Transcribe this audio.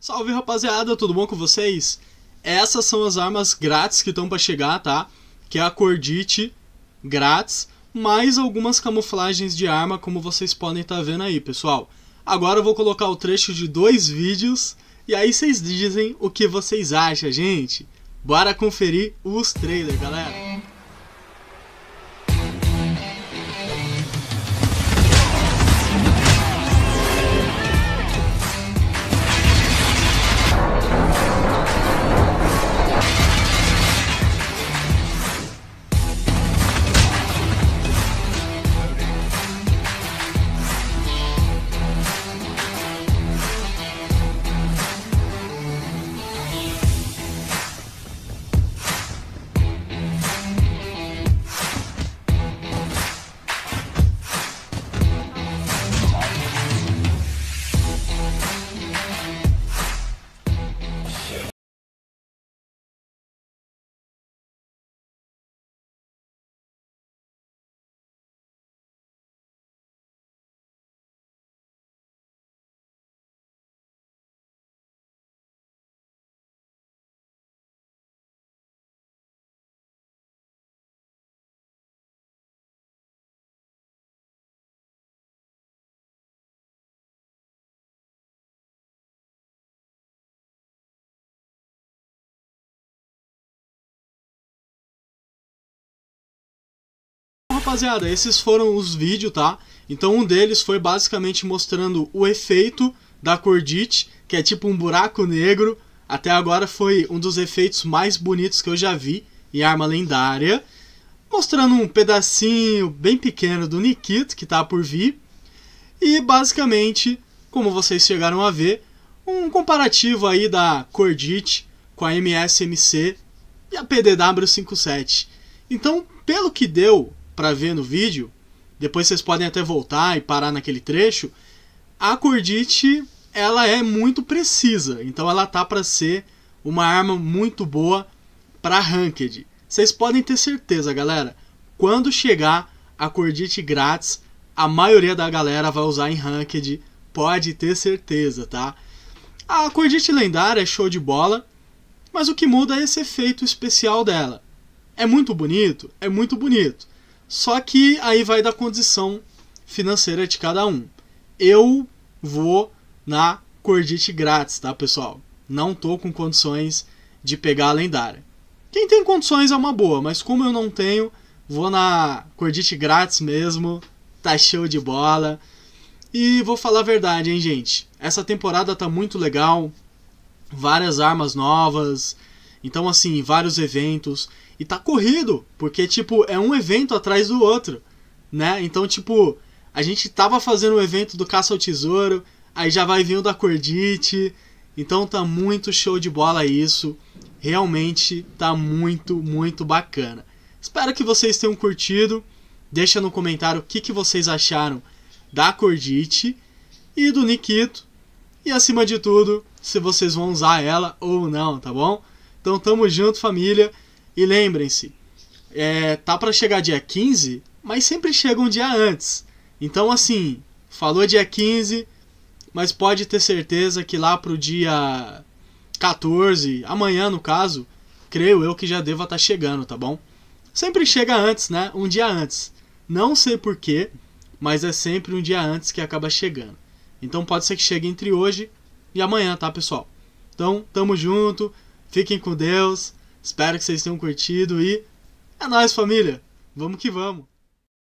Salve rapaziada, tudo bom com vocês? Essas são as armas grátis que estão para chegar, tá? Que é a Cordite grátis, mais algumas camuflagens de arma, como vocês podem estar tá vendo aí, pessoal. Agora eu vou colocar o trecho de dois vídeos e aí vocês dizem o que vocês acham, gente. Bora conferir os trailers, galera. rapaziada, esses foram os vídeos, tá? Então um deles foi basicamente mostrando o efeito da cordite, que é tipo um buraco negro. Até agora foi um dos efeitos mais bonitos que eu já vi em arma lendária. Mostrando um pedacinho bem pequeno do Nikito que tá por vir. E basicamente, como vocês chegaram a ver, um comparativo aí da Cordite com a MSMC e a PDW57. Então, pelo que deu, para ver no vídeo, depois vocês podem até voltar e parar naquele trecho, a Cordite ela é muito precisa, então ela tá para ser uma arma muito boa para ranked. Vocês podem ter certeza, galera, quando chegar a Cordite grátis, a maioria da galera vai usar em ranked, pode ter certeza, tá? A Cordite lendária é show de bola, mas o que muda é esse efeito especial dela. É muito bonito, é muito bonito. Só que aí vai da condição financeira de cada um. Eu vou na Cordite grátis, tá, pessoal? Não tô com condições de pegar a lendária. Quem tem condições é uma boa, mas como eu não tenho, vou na Cordite grátis mesmo. Tá show de bola. E vou falar a verdade, hein, gente? Essa temporada tá muito legal. Várias armas novas. Então, assim, vários eventos. E tá corrido, porque, tipo, é um evento atrás do outro, né? Então, tipo, a gente tava fazendo o um evento do Caça ao Tesouro, aí já vai vir o da Cordite. Então tá muito show de bola isso. Realmente tá muito, muito bacana. Espero que vocês tenham curtido. Deixa no comentário o que, que vocês acharam da Cordite e do Nikito. E acima de tudo, se vocês vão usar ela ou não, tá bom? Então tamo junto, família. E lembrem-se, é, tá para chegar dia 15, mas sempre chega um dia antes. Então, assim, falou dia 15, mas pode ter certeza que lá pro dia 14, amanhã no caso, creio eu que já deva estar tá chegando, tá bom? Sempre chega antes, né? Um dia antes. Não sei porquê, mas é sempre um dia antes que acaba chegando. Então pode ser que chegue entre hoje e amanhã, tá, pessoal? Então, tamo junto, fiquem com Deus. Espero que vocês tenham curtido e é nóis, família! Vamos que vamos!